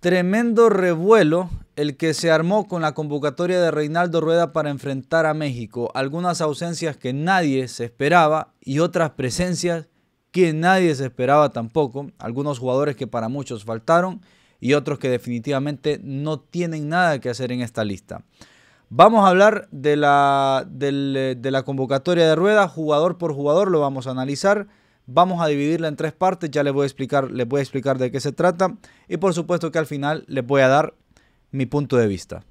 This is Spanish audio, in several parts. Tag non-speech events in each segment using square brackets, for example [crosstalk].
Tremendo revuelo el que se armó con la convocatoria de Reinaldo Rueda para enfrentar a México. Algunas ausencias que nadie se esperaba y otras presencias que nadie se esperaba tampoco. Algunos jugadores que para muchos faltaron y otros que definitivamente no tienen nada que hacer en esta lista. Vamos a hablar de la, eh, de la convocatoria de Rueda, jugador por jugador, lo vamos a analizar. Vamos a dividirla en tres partes, ya les voy a explicar, les voy a explicar de qué se trata y por supuesto que al final les voy a dar mi punto de vista.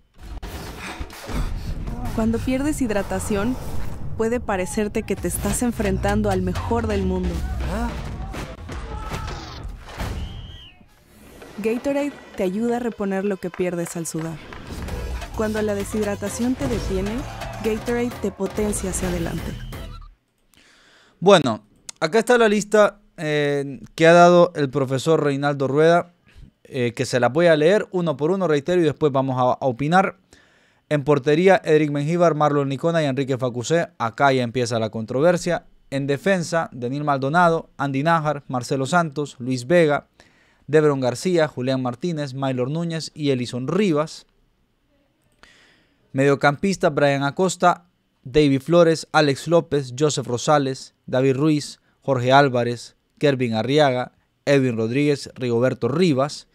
Cuando pierdes hidratación, puede parecerte que te estás enfrentando al mejor del mundo. Gatorade te ayuda a reponer lo que pierdes al sudar. Cuando la deshidratación te detiene, Gatorade te potencia hacia adelante. Bueno, acá está la lista eh, que ha dado el profesor Reinaldo Rueda, eh, que se la voy a leer uno por uno, reitero, y después vamos a, opinar. En portería, Edric Mengíbar, Marlon Nicona y Enrique Facusé. Acá ya empieza la controversia. En defensa, Daniel Maldonado, Andy Nájar, Marcelo Santos, Luis Vega, Debron García, Julián Martínez, Maylor Núñez y Elison Rivas. Mediocampista, Brian Acosta, David Flores, Alex López, Joseph Rosales, David Ruiz, Jorge Álvarez, Kervin Arriaga, Edwin Rodríguez, Rigoberto Rivas,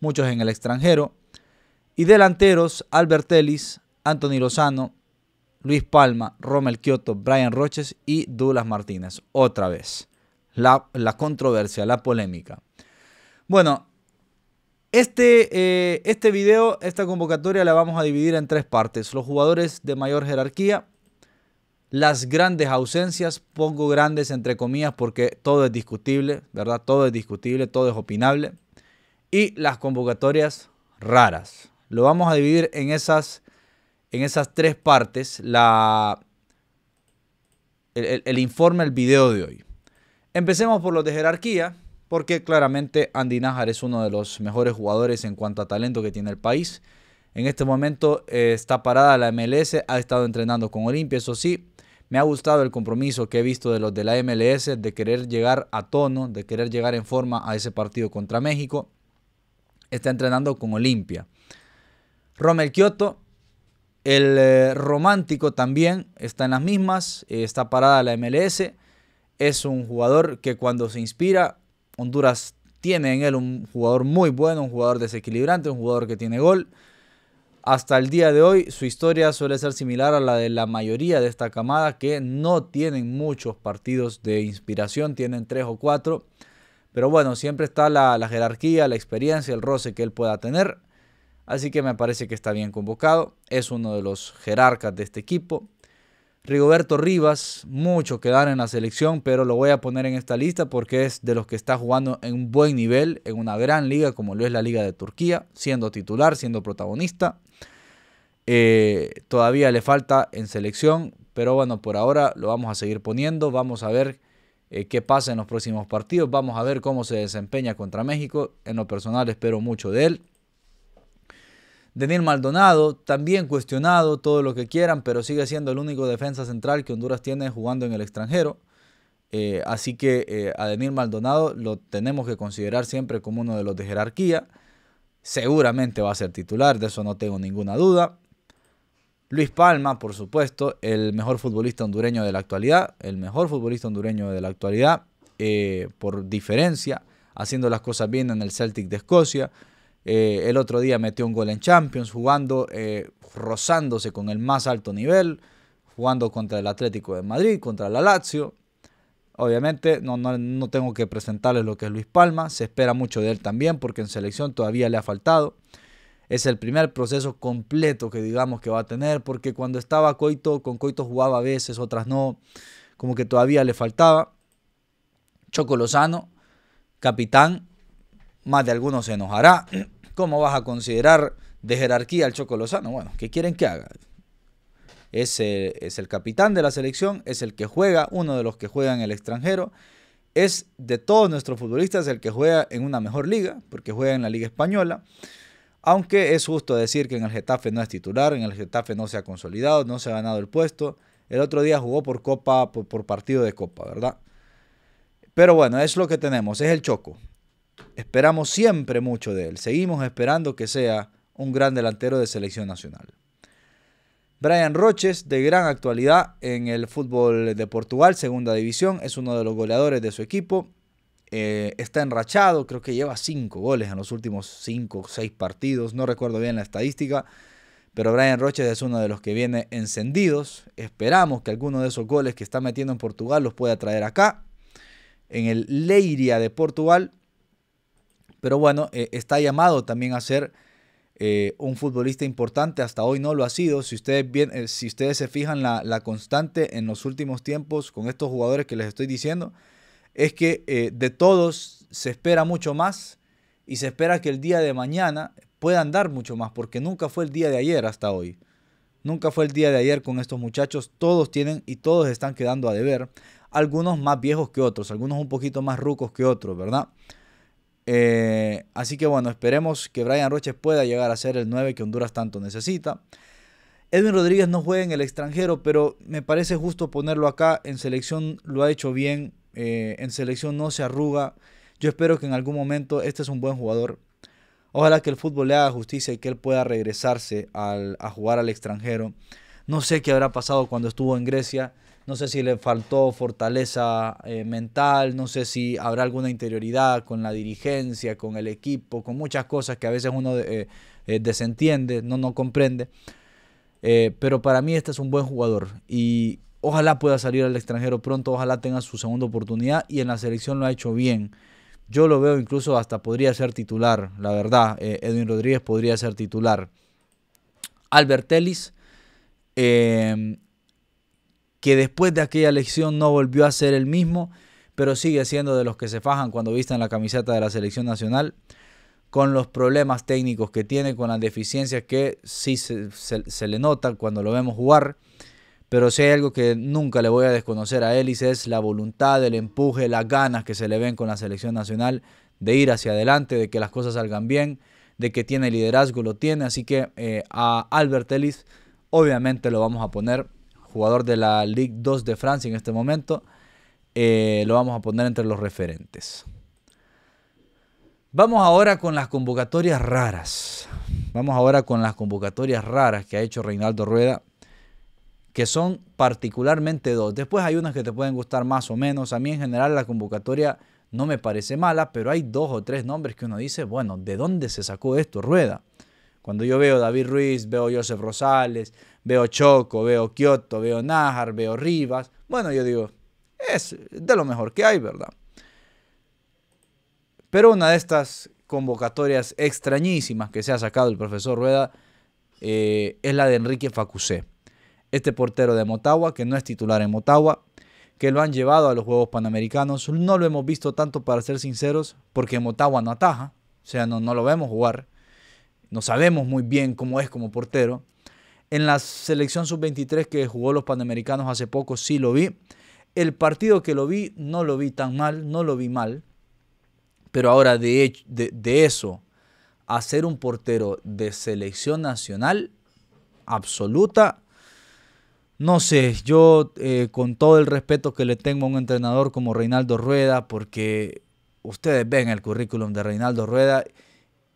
muchos en el extranjero, y delanteros Albert Ellis, Anthony Lozano, Luis Palma, Romel Kioto, Brian Roches y Douglas Martínez. Otra vez, la, controversia, la polémica. Bueno, este, eh, este video, esta convocatoria la vamos a dividir en tres partes. Los jugadores de mayor jerarquía, las grandes ausencias, pongo grandes entre comillas porque todo es discutible, ¿verdad? Todo es discutible, todo es opinable. Y las convocatorias raras. Lo vamos a dividir en esas, en esas tres partes, la, el, informe, el video de hoy. Empecemos por los de jerarquía, porque claramente Andy Nájar es uno de los mejores jugadores en cuanto a talento que tiene el país. En este momento eh, está parada la MLS, ha estado entrenando con Olimpia, eso sí, me ha gustado el compromiso que he visto de los de la MLS de querer llegar a tono, de querer llegar en forma a ese partido contra México. Está entrenando con Olimpia. Romel Kioto, el eh, romántico también está en las mismas, eh, está parada la MLS. Es un jugador que cuando se inspira, Honduras tiene en él un jugador muy bueno, un jugador desequilibrante, un jugador que tiene gol. Hasta el día de hoy su historia suele ser similar a la de la mayoría de esta camada que no tienen muchos partidos de inspiración, tienen tres o cuatro. Pero bueno, siempre está la, jerarquía, la experiencia, el roce que él pueda tener. Así que me parece que está bien convocado. Es uno de los jerarcas de este equipo. Rigoberto Rivas, mucho que dar en la selección, pero lo voy a poner en esta lista porque es de los que está jugando en un buen nivel, en una gran liga como lo es la Liga de Turquía, siendo titular, siendo protagonista. Eh, todavía le falta en selección, pero bueno, por ahora lo vamos a seguir poniendo. Vamos a ver eh, qué pasa en los próximos partidos. Vamos a ver cómo se desempeña contra México. En lo personal espero mucho de él. Denil Maldonado, también cuestionado, todo lo que quieran, pero sigue siendo el único defensa central que Honduras tiene jugando en el extranjero. Eh, así que a Denil Maldonado lo tenemos que considerar siempre como uno de los de jerarquía. Seguramente va a ser titular, de eso no tengo ninguna duda. Luis Palma, por supuesto, el mejor futbolista hondureño de la actualidad, el mejor futbolista hondureño de la actualidad, eh, por diferencia, haciendo las cosas bien en el Celtic de Escocia. Eh, el otro día metió un gol en Champions, jugando, eh, rozándose con el más alto nivel, jugando contra el Atlético de Madrid, contra la Lazio. Obviamente no, no tengo que presentarles lo que es Luis Palma, se espera mucho de él también porque en selección todavía le ha faltado es el primer proceso completo que digamos que va a tener, porque cuando estaba Coito, con Coito jugaba a veces, otras no, como que todavía le faltaba. Choco Lozano, capitán, más de algunos se enojará. [clears throat] ¿Cómo vas a considerar de jerarquía al Choco Lozano? Bueno, ¿qué quieren que haga? Es es el capitán de la selección, es el que juega, uno de los que juega en el extranjero es de todos nuestros futbolistas el que juega en una mejor liga, porque juega en la Liga Española. Aunque es justo decir que en el Getafe no es titular, en el Getafe no se ha consolidado, no se ha ganado el puesto. El otro día jugó por copa, por, partido de copa, ¿verdad? Pero bueno, es lo que tenemos, es el Choco. Esperamos siempre mucho de él. Seguimos esperando que sea un gran delantero de selección nacional. Brian Roches, de gran actualidad en el fútbol de Portugal, segunda división, es uno de los goleadores de su equipo. Eh, está enrachado, creo que lleva 5 goles en los últimos 5 o 6 partidos, no recuerdo bien la estadística, pero Brian Roches es uno de los que viene encendidos. Esperamos que alguno de esos goles que está metiendo en Portugal los pueda traer acá, en el Leiria de Portugal. Pero bueno, eh, está llamado también a ser eh, un futbolista importante, hasta hoy no lo ha sido. Si ustedes, si ustedes se fijan la, la constante en los últimos tiempos con estos jugadores que les estoy diciendo, es que eh, de todos se espera mucho más y se espera que el día de mañana puedan dar mucho más, porque nunca fue el día de ayer hasta hoy. Nunca fue el día de ayer con estos muchachos, todos tienen y todos están quedando a deber, algunos más viejos que otros, algunos un poquito más rucos que otros, ¿verdad? Eh, así que bueno, esperemos que Brian Roches pueda llegar a ser el 9 que Honduras tanto necesita. Edwin Rodríguez no juega en el extranjero, pero me parece justo ponerlo acá. En selección lo ha hecho bien eh, en selección no se arruga. Yo espero que en algún momento este es un buen jugador. Ojalá que el fútbol le haga justicia y que él pueda regresarse a jugar al extranjero. No sé qué habrá pasado cuando estuvo en Grecia. No sé si le faltó fortaleza eh, mental, no sé si habrá alguna interioridad con la dirigencia, con el equipo, con muchas cosas que a veces uno eh, desentiende, no, no comprende. pero para mí este es un buen jugador y Ojalá pueda salir al extranjero pronto, ojalá tenga su segunda oportunidad y en la selección lo ha hecho bien. Yo lo veo incluso hasta podría ser titular, la verdad. Eh, Edwin Rodríguez podría ser titular. Albert Ellis, em, que después de aquella elección no volvió a ser el mismo, pero sigue siendo de los que se fajan cuando visten la camiseta de la selección nacional, con los problemas técnicos que tiene, con las deficiencias que sí se, le nota cuando lo vemos jugar pero si hay algo que nunca le voy a desconocer a Ellis es la voluntad, el empuje, las ganas que se le ven con la selección nacional de ir hacia adelante, de que las cosas salgan bien, de que tiene liderazgo, lo tiene. Así que eh, a Albert Ellis obviamente lo vamos a poner, jugador de la Ligue 2 de Francia en este momento, eh, lo vamos a poner entre los referentes. Vamos ahora con las convocatorias raras. Vamos ahora con las convocatorias raras que ha hecho Reinaldo Rueda que son particularmente dos. Después hay unas que te pueden gustar más o menos. A mí en general la convocatoria no me parece mala, pero hay dos o tres nombres que uno dice, bueno, ¿de dónde se sacó esto Rueda? Cuando yo veo David Ruiz, veo Joseph Rosales, veo Choco, veo Kioto, veo Nájar, veo Rivas, bueno, yo digo, es de lo mejor que hay, ¿verdad? Pero una de estas convocatorias extrañísimas que se ha sacado el profesor Rueda eh, es la de Enrique Facusé este portero de Motagua, que no es titular en Motagua, que lo han llevado a los Juegos Panamericanos. No lo hemos visto tanto, para ser sinceros, porque Motagua no ataja, o sea, no, lo vemos jugar. No sabemos muy bien cómo es como portero. En la selección sub-23 que jugó los Panamericanos hace poco sí lo vi. El partido que lo vi no lo vi tan mal, no lo vi mal. Pero ahora de, de, de eso a ser un portero de selección nacional absoluta, no sé, yo eh, con todo el respeto que le tengo a un entrenador como Reinaldo Rueda, porque ustedes ven el currículum de Reinaldo Rueda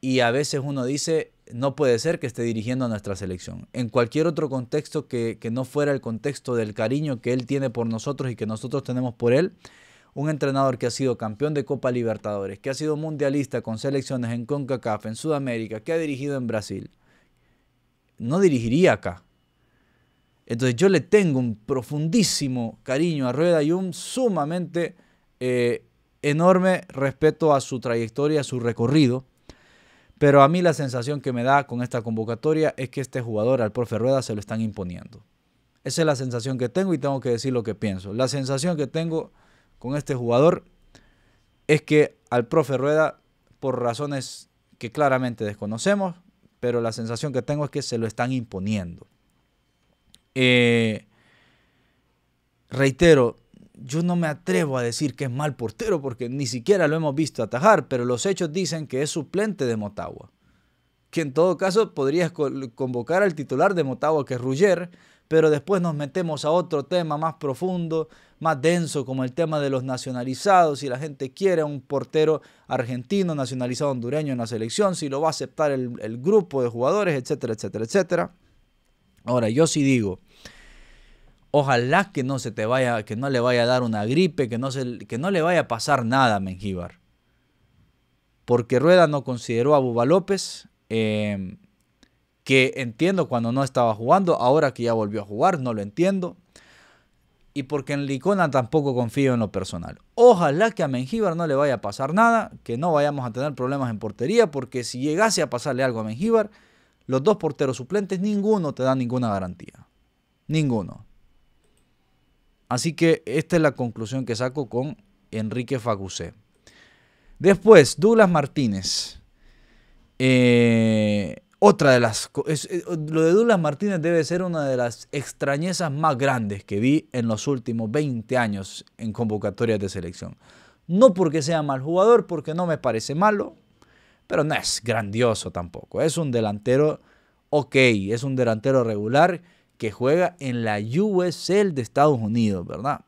y a veces uno dice, no puede ser que esté dirigiendo a nuestra selección. En cualquier otro contexto que, que no fuera el contexto del cariño que él tiene por nosotros y que nosotros tenemos por él, un entrenador que ha sido campeón de Copa Libertadores, que ha sido mundialista con selecciones en CONCACAF, en Sudamérica, que ha dirigido en Brasil, no dirigiría acá entonces yo le tengo un profundísimo cariño a Rueda y un sumamente eh, enorme respeto a su trayectoria, a su recorrido. Pero a mí la sensación que me da con esta convocatoria es que este jugador al profe Rueda se lo están imponiendo. Esa es la sensación que tengo y tengo que decir lo que pienso. La sensación que tengo con este jugador es que al profe Rueda, por razones que claramente desconocemos, pero la sensación que tengo es que se lo están imponiendo. Eh, reitero, yo no me atrevo a decir que es mal portero porque ni siquiera lo hemos visto atajar, pero los hechos dicen que es suplente de Motagua. Que en todo caso podrías convocar al titular de Motagua, que es Ruller, pero después nos metemos a otro tema más profundo, más denso, como el tema de los nacionalizados. Si la gente quiere un portero argentino, nacionalizado hondureño en la selección, si lo va a aceptar el grupo de jugadores, etcétera, etcétera, etcétera. Ahora, yo sí digo, ojalá que no se te vaya, que no le vaya a dar una gripe, que no, que no le vaya a pasar nada a Mengíbar. Porque Rueda no consideró a Bubba López, em, que entiendo cuando no estaba jugando, ahora que ya volvió a jugar, no lo entiendo. Y porque en Licona tampoco confío en lo personal. Ojalá que a Mengíbar no le vaya a pasar nada, que no vayamos a tener problemas en portería, porque si llegase a pasarle algo a Mengíbar, los dos porteros suplentes, ninguno te da ninguna garantía. Ninguno. Así que esta es la conclusión que saco con Enrique Fagusé. Después, Douglas Martínez. Eh, otra de las... Eh, lo de Douglas Martínez debe ser una de las extrañezas más grandes que vi en los últimos 20 años en convocatorias de selección. No porque sea mal jugador, porque no me parece malo, pero no es grandioso tampoco. Es un delantero ok, es un delantero regular que juega en la USL de Estados Unidos, ¿verdad?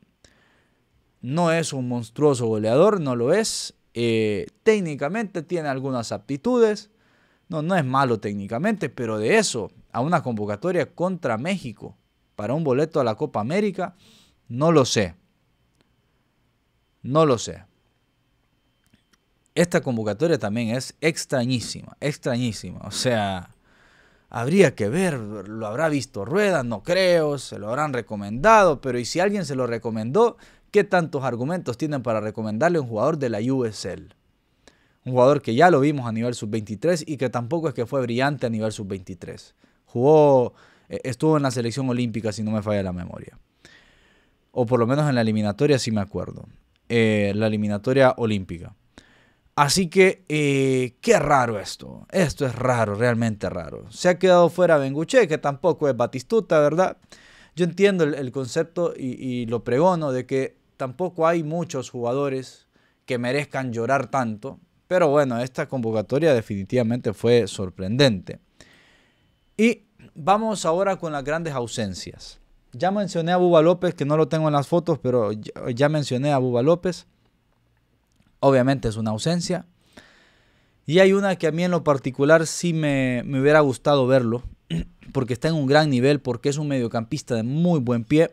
No es un monstruoso goleador, no lo es. Eh, técnicamente tiene algunas aptitudes. No, no es malo técnicamente, pero de eso a una convocatoria contra México para un boleto a la Copa América, no lo sé. No lo sé esta convocatoria también es extrañísima, extrañísima. O sea, habría que ver, lo habrá visto Ruedas, no creo, se lo habrán recomendado, pero ¿y si alguien se lo recomendó? ¿Qué tantos argumentos tienen para recomendarle a un jugador de la USL? Un jugador que ya lo vimos a nivel sub-23 y que tampoco es que fue brillante a nivel sub-23. Jugó, eh, estuvo en la selección olímpica, si no me falla la memoria. O por lo menos en la eliminatoria, si sí me acuerdo. Eh, la eliminatoria olímpica. Así que, eh, qué raro esto. Esto es raro, realmente raro. Se ha quedado fuera Benguche, que tampoco es Batistuta, ¿verdad? Yo entiendo el, concepto y, lo pregono de que tampoco hay muchos jugadores que merezcan llorar tanto. Pero bueno, esta convocatoria definitivamente fue sorprendente. Y vamos ahora con las grandes ausencias. Ya mencioné a Buba López, que no lo tengo en las fotos, pero ya, mencioné a Buba López. Obviamente es una ausencia. Y hay una que a mí en lo particular sí me, me hubiera gustado verlo, [clears throat] porque está en un gran nivel, porque es un mediocampista de muy buen pie,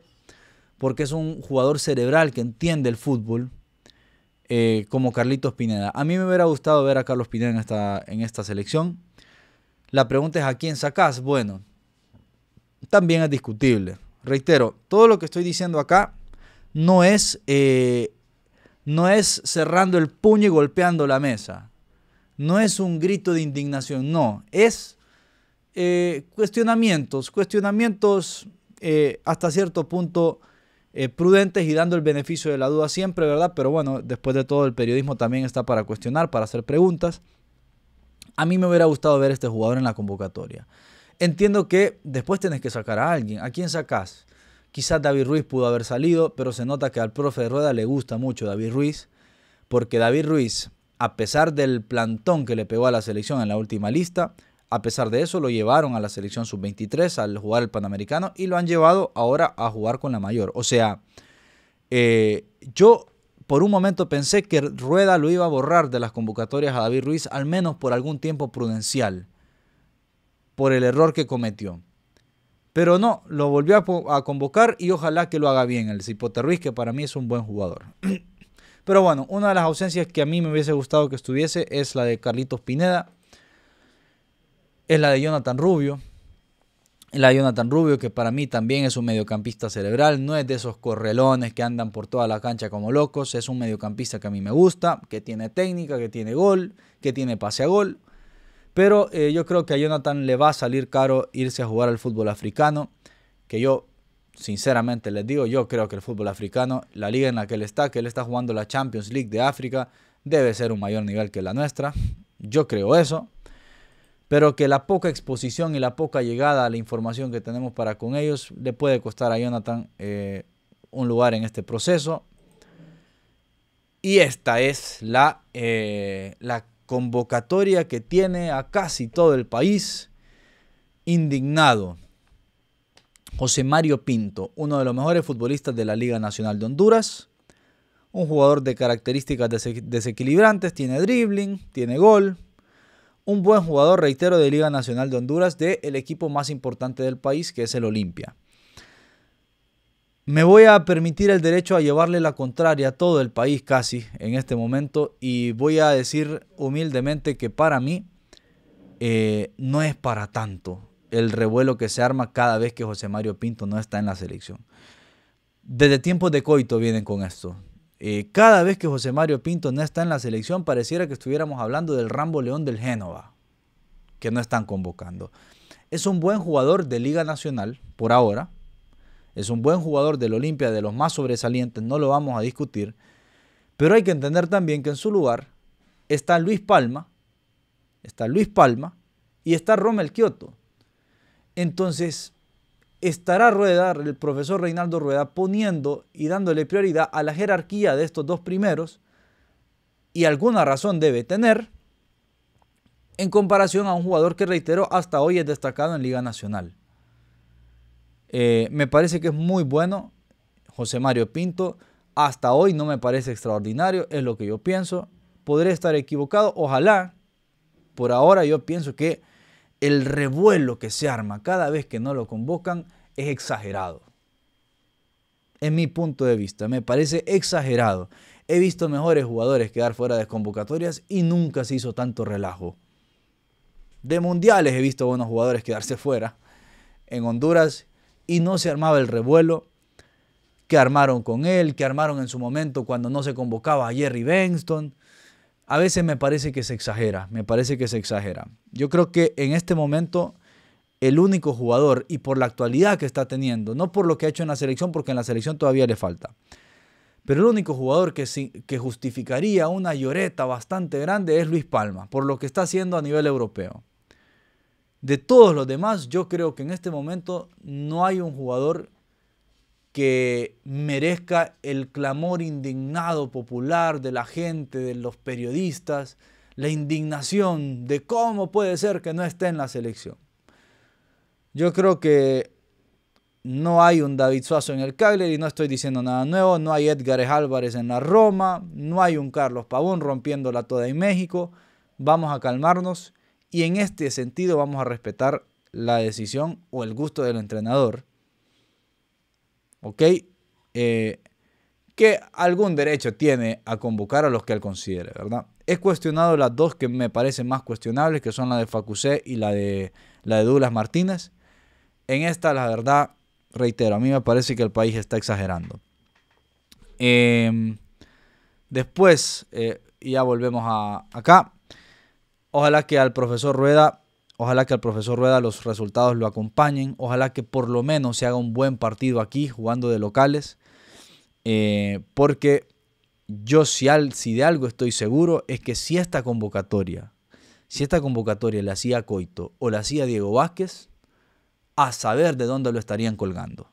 porque es un jugador cerebral que entiende el fútbol, eh, como Carlitos Pineda. A mí me hubiera gustado ver a Carlos Pineda en esta, en esta selección. La pregunta es a quién sacás. Bueno, también es discutible. Reitero, todo lo que estoy diciendo acá no es eh, no es cerrando el puño y golpeando la mesa, no es un grito de indignación, no, es eh, cuestionamientos, cuestionamientos eh, hasta cierto punto eh, prudentes y dando el beneficio de la duda siempre, ¿verdad? Pero bueno, después de todo el periodismo también está para cuestionar, para hacer preguntas. A mí me hubiera gustado ver a este jugador en la convocatoria. Entiendo que después tenés que sacar a alguien. ¿A quién sacás? Quizás David Ruiz pudo haber salido, pero se nota que al profe de Rueda le gusta mucho David Ruiz, porque David Ruiz, a pesar del plantón que le pegó a la selección en la última lista, a pesar de eso lo llevaron a la selección sub-23 al jugar el Panamericano y lo han llevado ahora a jugar con la mayor. O sea, eh, yo por un momento pensé que Rueda lo iba a borrar de las convocatorias a David Ruiz, al menos por algún tiempo prudencial, por el error que cometió. Pero no, lo volvió a, convocar y ojalá que lo haga bien el Cipote Ruiz, que para mí es un buen jugador. [clears throat] Pero bueno, una de las ausencias que a mí me hubiese gustado que estuviese es la de Carlitos Pineda, es la de Jonathan Rubio. La de Jonathan Rubio, que para mí también es un mediocampista cerebral, no es de esos correlones que andan por toda la cancha como locos, es un mediocampista que a mí me gusta, que tiene técnica, que tiene gol, que tiene pase a gol pero eh, yo creo que a Jonathan le va a salir caro irse a jugar al fútbol africano, que yo sinceramente les digo, yo creo que el fútbol africano, la liga en la que él está, que él está jugando la Champions League de África, debe ser un mayor nivel que la nuestra. Yo creo eso. Pero que la poca exposición y la poca llegada a la información que tenemos para con ellos le puede costar a Jonathan eh, un lugar en este proceso. Y esta es la, eh, la convocatoria que tiene a casi todo el país indignado. José Mario Pinto, uno de los mejores futbolistas de la Liga Nacional de Honduras, un jugador de características desequilibrantes, tiene dribbling, tiene gol, un buen jugador, reitero, de Liga Nacional de Honduras, del el equipo más importante del país, que es el Olimpia. Me voy a permitir el derecho a llevarle la contraria a todo el país casi en este momento y voy a decir humildemente que para mí eh, no es para tanto el revuelo que se arma cada vez que José Mario Pinto no está en la selección. Desde tiempos de coito vienen con esto. Eh, cada vez que José Mario Pinto no está en la selección pareciera que estuviéramos hablando del Rambo León del Génova, que no están convocando. Es un buen jugador de Liga Nacional por ahora es un buen jugador del Olimpia, de los más sobresalientes, no lo vamos a discutir. Pero hay que entender también que en su lugar está Luis Palma, está Luis Palma y está Romel Kioto. Entonces, estará Rueda, el profesor Reinaldo Rueda, poniendo y dándole prioridad a la jerarquía de estos dos primeros, y alguna razón debe tener, en comparación a un jugador que, reitero, hasta hoy es destacado en Liga Nacional. Eh, me parece que es muy bueno José Mario Pinto. Hasta hoy no me parece extraordinario, es lo que yo pienso. Podré estar equivocado, ojalá. Por ahora yo pienso que el revuelo que se arma cada vez que no lo convocan es exagerado. En mi punto de vista, me parece exagerado. He visto mejores jugadores quedar fuera de convocatorias y nunca se hizo tanto relajo. De mundiales he visto buenos jugadores quedarse fuera. En Honduras y no se armaba el revuelo que armaron con él, que armaron en su momento cuando no se convocaba a Jerry Benston. A veces me parece que se exagera, me parece que se exagera. Yo creo que en este momento el único jugador y por la actualidad que está teniendo, no por lo que ha hecho en la selección, porque en la selección todavía le falta, pero el único jugador que, que justificaría una lloreta bastante grande es Luis Palma, por lo que está haciendo a nivel europeo. De todos los demás, yo creo que en este momento no hay un jugador que merezca el clamor indignado popular de la gente, de los periodistas, la indignación de cómo puede ser que no esté en la selección. Yo creo que no hay un David Suazo en el Cagliari, no estoy diciendo nada nuevo, no hay Edgar Álvarez en la Roma, no hay un Carlos Pavón rompiéndola toda en México. Vamos a calmarnos y en este sentido vamos a respetar la decisión o el gusto del entrenador. ¿Ok? Eh, que algún derecho tiene a convocar a los que él considere, ¿verdad? He cuestionado las dos que me parecen más cuestionables, que son la de Facusé y la de, la de Douglas Martínez. En esta, la verdad, reitero, a mí me parece que el país está exagerando. Em, después, eh, ya volvemos a acá. Ojalá que al profesor Rueda, ojalá que al profesor Rueda los resultados lo acompañen. Ojalá que por lo menos se haga un buen partido aquí jugando de locales. Eh, porque yo si, al, si de algo estoy seguro es que si esta convocatoria, si esta convocatoria la hacía Coito o la hacía Diego Vázquez, a saber de dónde lo estarían colgando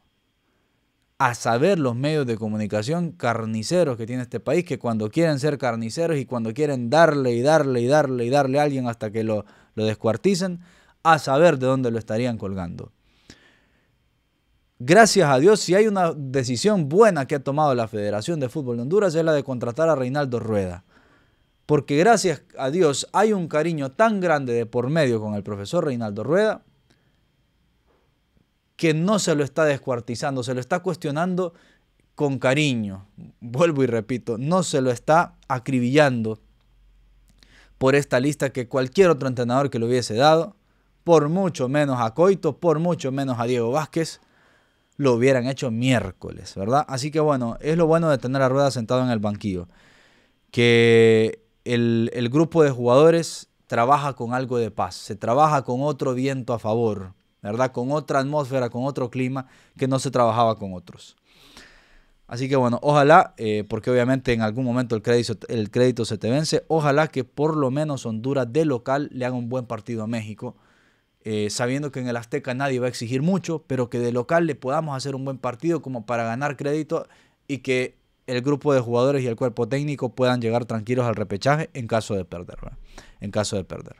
a saber los medios de comunicación carniceros que tiene este país, que cuando quieren ser carniceros y cuando quieren darle y darle y darle y darle a alguien hasta que lo, lo descuarticen, a saber de dónde lo estarían colgando. Gracias a Dios, si hay una decisión buena que ha tomado la Federación de Fútbol de Honduras es la de contratar a Reinaldo Rueda. Porque gracias a Dios hay un cariño tan grande de por medio con el profesor Reinaldo Rueda que no se lo está descuartizando, se lo está cuestionando con cariño. Vuelvo y repito, no se lo está acribillando por esta lista que cualquier otro entrenador que lo hubiese dado, por mucho menos a Coito, por mucho menos a Diego Vázquez, lo hubieran hecho miércoles, ¿verdad? Así que bueno, es lo bueno de tener a Rueda sentado en el banquillo, que el, el grupo de jugadores trabaja con algo de paz, se trabaja con otro viento a favor. ¿verdad? Con otra atmósfera, con otro clima que no se trabajaba con otros. Así que bueno, ojalá, eh, porque obviamente en algún momento el crédito, el crédito se te vence, ojalá que por lo menos Honduras de local le haga un buen partido a México, eh, sabiendo que en el Azteca nadie va a exigir mucho, pero que de local le podamos hacer un buen partido como para ganar crédito y que el grupo de jugadores y el cuerpo técnico puedan llegar tranquilos al repechaje en caso de perder. En caso de perder.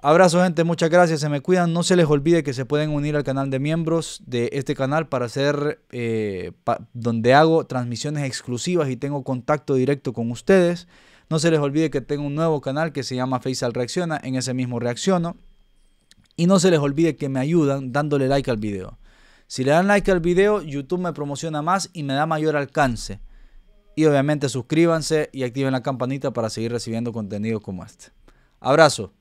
Abrazo gente, muchas gracias, se me cuidan, no se les olvide que se pueden unir al canal de miembros de este canal para hacer, eh, donde hago transmisiones exclusivas y tengo contacto directo con ustedes. No se les olvide que tengo un nuevo canal que se llama Faisal Reacciona, en ese mismo reacciono. Y no se les olvide que me ayudan dándole like al video. Si le dan like al video, YouTube me promociona más y me da mayor alcance. Y obviamente suscríbanse y activen la campanita para seguir recibiendo contenido como este. Abrazo.